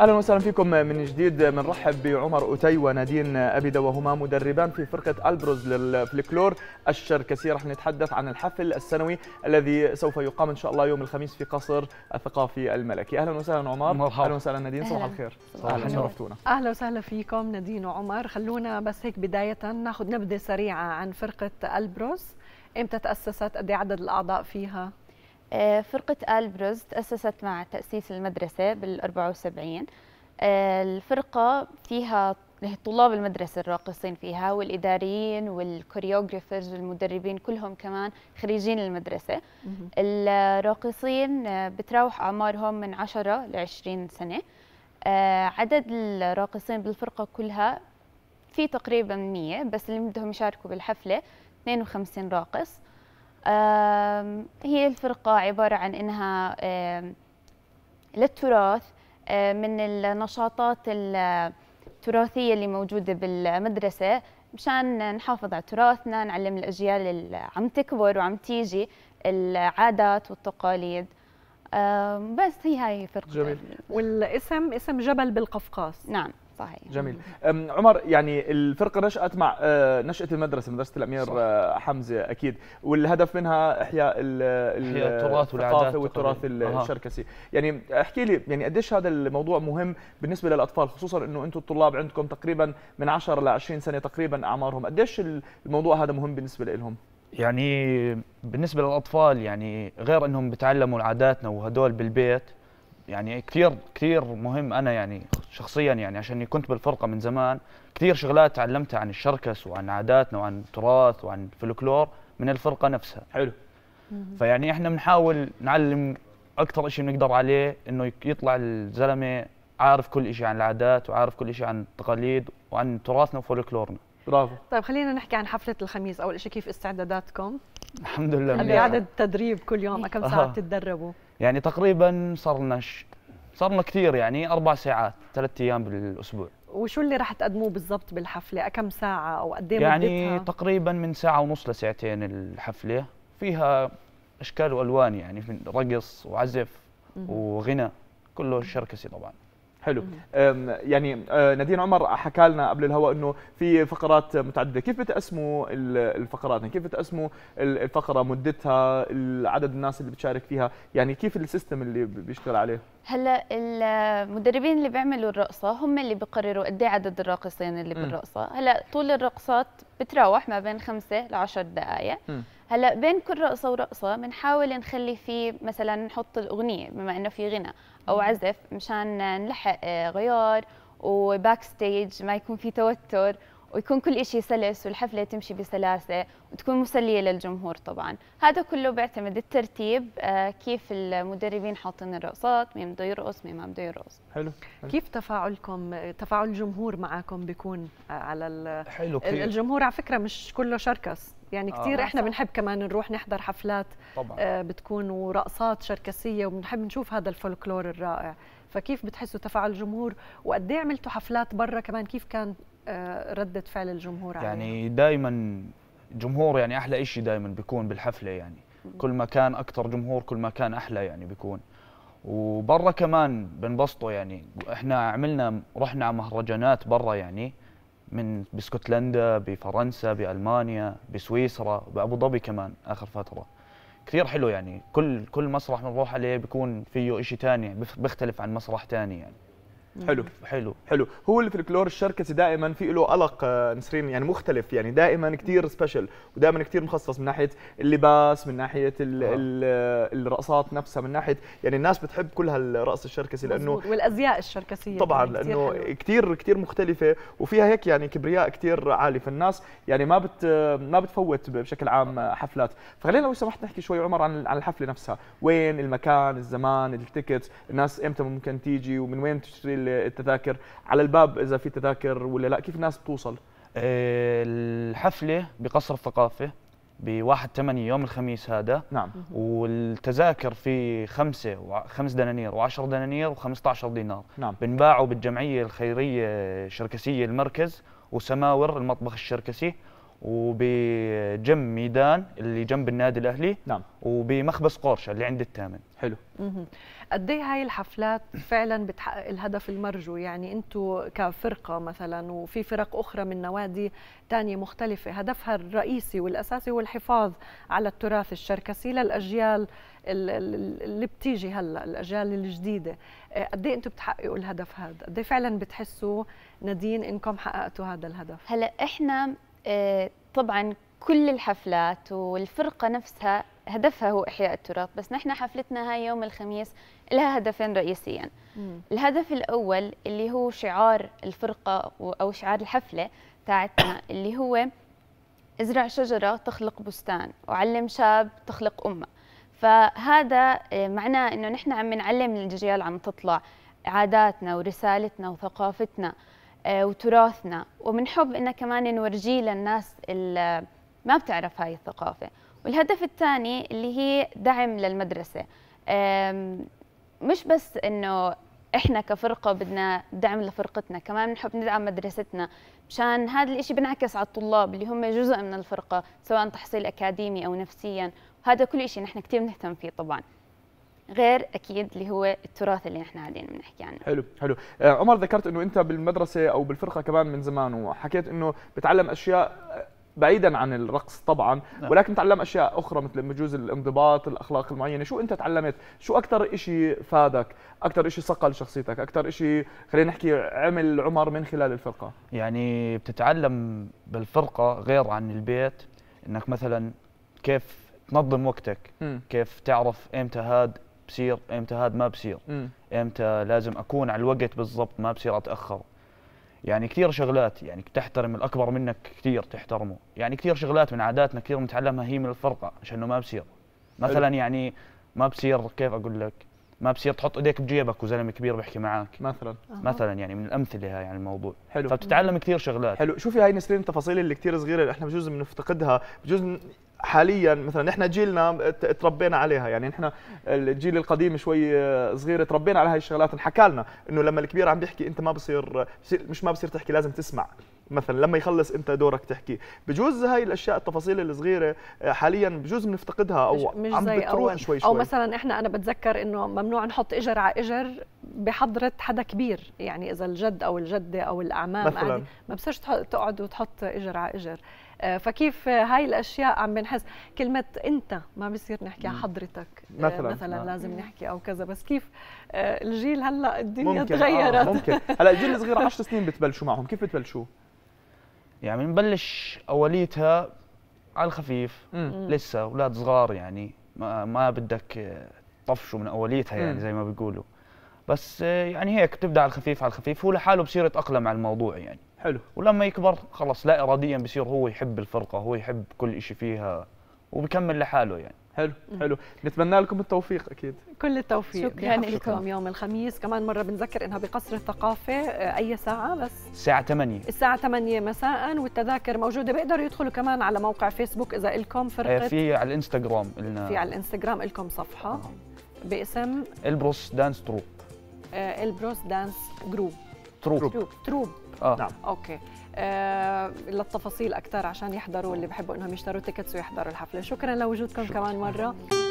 اهلا وسهلا فيكم من جديد بنرحب بعمر اوتي ونادين ابيده وهما مدربان في فرقه البروز للفلكلور الشركسي رح نتحدث عن الحفل السنوي الذي سوف يقام ان شاء الله يوم الخميس في قصر الثقافي الملكي اهلا وسهلا عمر مرحبا اهلا وسهلا نادين صباح الخير صباح شرفتونا اهلا وسهلا فيكم نادين وعمر خلونا بس هيك بدايه ناخذ نبذه سريعه عن فرقه البروز امتى تاسست قد إيه عدد الاعضاء فيها آه، فرقة البرز تأسست مع تأسيس المدرسة بال 74 آه، الفرقة فيها طلاب المدرسة الراقصين فيها والإداريين والكوريوغرافرز والمدربين كلهم كمان خريجين المدرسة الراقصين آه، بتراوح أعمارهم من 10 ل 20 سنة عدد الراقصين بالفرقة كلها في تقريبا 100 بس اللي بدهم يشاركوا بالحفلة 52 راقص هي الفرقة عبارة عن إنها للتراث آه، من النشاطات التراثية اللي موجودة بالمدرسة مشان نحافظ على تراثنا نعلم الأجيال اللي عم تكبر وعم تيجي العادات والتقاليد بس هي هاي فرقة جميل والاسم اسم جبل بالقفقاس نعم صحيح جميل عمر يعني الفرقه نشات مع آه، نشاه المدرسه مدرسه الامير صح. آه، حمزه اكيد والهدف منها احياء احياء التراث والعادات والتراث الشركسي يعني احكي لي يعني قديش هذا الموضوع مهم بالنسبه للاطفال خصوصا انه انتم الطلاب عندكم تقريبا من 10 ل 20 سنه تقريبا اعمارهم قديش الموضوع هذا مهم بالنسبه لهم يعني بالنسبه للاطفال يعني غير انهم بتعلموا عاداتنا وهدول بالبيت يعني كثير كثير مهم انا يعني شخصيا يعني عشان كنت بالفرقه من زمان كثير شغلات تعلمتها عن الشركس وعن عاداتنا وعن التراث وعن الفلكلور من الفرقه نفسها حلو فيعني احنا بنحاول نعلم اكثر شيء بنقدر عليه انه يطلع الزلمه عارف كل شيء عن العادات وعارف كل شيء عن التقاليد وعن تراثنا وفولكلورنا برافو طيب خلينا نحكي عن حفله الخميس اول شيء كيف استعداداتكم الحمد لله قد عدد التدريب كل يوم كم ساعه بتتدربوا يعني تقريبا صار لنا ش... صار لنا كثير يعني اربع ساعات ثلاث ايام بالاسبوع وشو اللي راح تقدموه بالضبط بالحفله كم ساعه او قد ايه يعني مدتها؟ تقريبا من ساعه ونص لساعتين الحفله فيها اشكال والوان يعني رقص وعزف وغنى كله شركسي طبعا حلو يعني أه، نادين عمر حكى لنا قبل الهواء انه في فقرات متعدده كيف بتقسموا الفقرات يعني كيف بتقسموا الفقره مدتها عدد الناس اللي بتشارك فيها يعني كيف السيستم اللي بيشتغل عليه هلا المدربين اللي بيعملوا الرقصه هم اللي بيقرروا قد إيه عدد الراقصين اللي بالرقصه هلا طول الرقصات بتراوح ما بين خمسة لعشر دقائق هلا بين كل رقصه ورقصه بنحاول نخلي فيه مثلا نحط الاغنيه بما انه في غنى او عزف مشان نلحق آه، غيار وباك ستيج ما يكون في توتر ويكون كل شيء سلس والحفله تمشي بسلاسه وتكون مسليه للجمهور طبعا هذا كله بيعتمد الترتيب آه، كيف المدربين حاطين الرقصات مين بده يرقص مين ما بده يرقص حلو. حلو كيف تفاعلكم تفاعل الجمهور معكم بيكون آه، على ال... حلو كتير. الجمهور على فكره مش كله شركس يعني كثير آه. احنا بنحب كمان نروح نحضر حفلات طبعا. آه بتكون ورقصات شركسيه وبنحب نشوف هذا الفولكلور الرائع فكيف بتحسوا تفاعل الجمهور وقد ايه عملتوا حفلات برا كمان كيف كان آه رده فعل الجمهور عليها؟ يعني دائما جمهور يعني احلى شيء دائما بيكون بالحفله يعني كل ما كان اكثر جمهور كل ما كان احلى يعني بيكون وبرا كمان بنبسطوا يعني احنا عملنا رحنا على مهرجانات برا يعني من باسكتلندا بفرنسا بالمانيا بسويسرا بابو ظبي كمان اخر فتره كثير حلو يعني كل كل مسرح بنروح عليه بيكون فيه شيء ثاني بيختلف عن مسرح ثاني يعني حلو حلو حلو هو الفلكلور الشركسي دائما في له قلق آه، نسرين يعني مختلف يعني دائما كثير سبيشل ودائما كثير مخصص من ناحيه اللباس من ناحيه ال آه. آه، الرقصات نفسها من ناحيه يعني الناس بتحب كل هالرقص الشركسي لانه والازياء الشركسيه يعني طبعا لانه كثير كثير مختلفه وفيها هيك يعني كبرياء كثير عالي فالناس يعني ما بت ما بتفوت بشكل عام حفلات فخلينا لو سمحت نحكي شوي عمر عن عن الحفله نفسها وين المكان الزمان التيكت الناس امتى ممكن تيجي ومن وين تشتري التذاكر على الباب اذا في تذاكر ولا لا كيف الناس بتوصل الحفله بقصر الثقافه ب 1 8 يوم الخميس هذا نعم والتذاكر في خمسة و... خمس دنانير و10 دنانير و15 دينار نعم بنباعوا بالجمعيه الخيريه الشركسيه المركز وسماور المطبخ الشركسي وب جنب ميدان اللي جنب النادي الاهلي نعم وبمخبز قورشة اللي عند الثامن حلو قد ايه هاي الحفلات فعلا بتحقق الهدف المرجو يعني انتم كفرقه مثلا وفي فرق اخرى من نوادي ثانيه مختلفه هدفها الرئيسي والاساسي هو الحفاظ على التراث الشركسي للاجيال اللي بتيجي هلا الاجيال الجديده آه، قد ايه انتم بتحققوا الهدف هذا قد إيه فعلا بتحسوا نادين انكم حققتوا هذا الهدف هلا احنا آه، طبعا كل الحفلات والفرقة نفسها هدفها هو إحياء التراث بس نحن حفلتنا هاي يوم الخميس لها هدفين رئيسيا مم. الهدف الأول اللي هو شعار الفرقة أو شعار الحفلة تاعتنا اللي هو ازرع شجرة تخلق بستان وعلم شاب تخلق أمة فهذا آه، معناه أنه نحن عم نعلم الأجيال عم تطلع عاداتنا ورسالتنا وثقافتنا آه، وتراثنا ومنحب أنه كمان نورجيه للناس اللي ما بتعرف هاي الثقافة والهدف الثاني اللي هي دعم للمدرسة مش بس انه احنا كفرقة بدنا دعم لفرقتنا كمان بنحب ندعم مدرستنا مشان هذا الاشي بنعكس على الطلاب اللي هم جزء من الفرقة سواء تحصيل اكاديمي او نفسيا وهذا كل اشي نحن كتير بنهتم فيه طبعا غير اكيد اللي هو التراث اللي نحن قاعدين بنحكي عنه حلو حلو آه، عمر ذكرت انه انت بالمدرسه او بالفرقه كمان من زمان وحكيت انه بتعلم اشياء بعيدا عن الرقص طبعا نعم. ولكن تعلم اشياء اخرى مثل بجوز الانضباط الاخلاق المعينه شو انت تعلمت شو اكثر شيء فادك اكثر شيء صقل شخصيتك اكثر شيء خلينا نحكي عمل عمر من خلال الفرقه يعني بتتعلم بالفرقه غير عن البيت انك مثلا كيف تنظم وقتك م. كيف تعرف امتى هاد بصير امتى هاد ما بصير امتى لازم اكون على الوقت بالضبط ما بصير اتاخر يعني كثير شغلات يعني تحترم الاكبر منك كثير تحترمه يعني كثير شغلات من عاداتنا كثير متعلمها هي من الفرقه عشان ما بصير مثلا يعني ما بصير كيف اقول لك ما بصير تحط ايديك بجيبك وزلمه كبير بيحكي معك مثلا أه. مثلا يعني من الامثله هاي عن الموضوع حلو فبتتعلم كثير شغلات حلو شوفي هاي نسرين التفاصيل اللي كثير صغيره اللي احنا بجوز بنفتقدها بجوز حاليا مثلا احنا جيلنا تربينا عليها يعني احنا الجيل القديم شوي صغير تربينا على هاي الشغلات انحكى لنا انه لما الكبير عم بيحكي انت ما بصير مش ما بصير تحكي لازم تسمع مثلا لما يخلص انت دورك تحكي بجوز هاي الاشياء التفاصيل الصغيره آه، حاليا بجوز بنفتقدها او مش, عم زي بتروح أول. شوي شوي او مثلا احنا انا بتذكر انه ممنوع نحط اجر على اجر بحضره حدا كبير يعني اذا الجد او الجده او الاعمام مثلا ما بصيرش تقعد وتحط اجر على اجر آه، فكيف هاي الاشياء عم بنحس كلمه انت ما بصير نحكي حضرتك آه، مثلا مثلا نعم. لازم نحكي او كذا بس كيف آه، الجيل هلا الدنيا ممكن تغيرت آه ممكن هلا الجيل الصغير 10 سنين بتبلشوا معهم كيف بتبلشوا يعني بنبلش اوليتها على الخفيف مم. لسه اولاد صغار يعني ما, ما بدك طفشوا من اوليتها يعني زي ما بيقولوا بس يعني هيك بتبدا على الخفيف على الخفيف هو لحاله بصير يتاقلم على الموضوع يعني حلو ولما يكبر خلاص لا اراديا بصير هو يحب الفرقه هو يحب كل شيء فيها وبكمل لحاله يعني حلو حلو نتمنى لكم التوفيق اكيد كل التوفيق شكرا يعني لكم يوم الخميس كمان مره بنذكر انها بقصر الثقافه آه، اي ساعه بس الساعه 8 الساعه 8 مساء والتذاكر موجوده بيقدروا يدخلوا كمان على موقع فيسبوك اذا لكم آه، فرقه في على الانستغرام لنا في على الانستغرام لكم صفحه آه. باسم البروس دانس تروب البروس دانس جروب تروب تروب, تروب. اه نعم اوكي آه للتفاصيل اكثر عشان يحضروا اللي بحبوا انهم يشتروا تيكتس ويحضروا الحفله شكرا لوجودكم شكرا. كمان مره